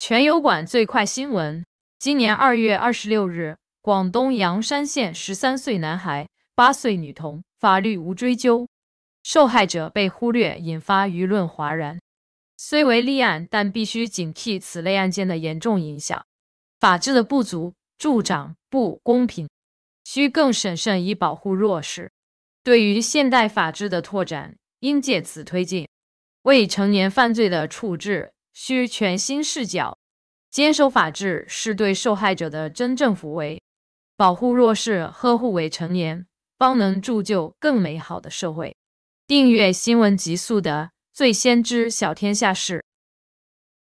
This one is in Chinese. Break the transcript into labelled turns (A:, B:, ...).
A: 全油管最快新闻：今年二月二十六日，广东阳山县十三岁男孩、八岁女童，法律无追究，受害者被忽略，引发舆论哗然。虽为立案，但必须警惕此类案件的严重影响。法治的不足助长不公平，需更审慎以保护弱势。对于现代法治的拓展，应借此推进未成年犯罪的处置。需全新视角，坚守法治是对受害者的真正抚慰，保护弱势，呵护未成年，方能铸就更美好的社会。订阅新闻极速的，最先知晓天下事。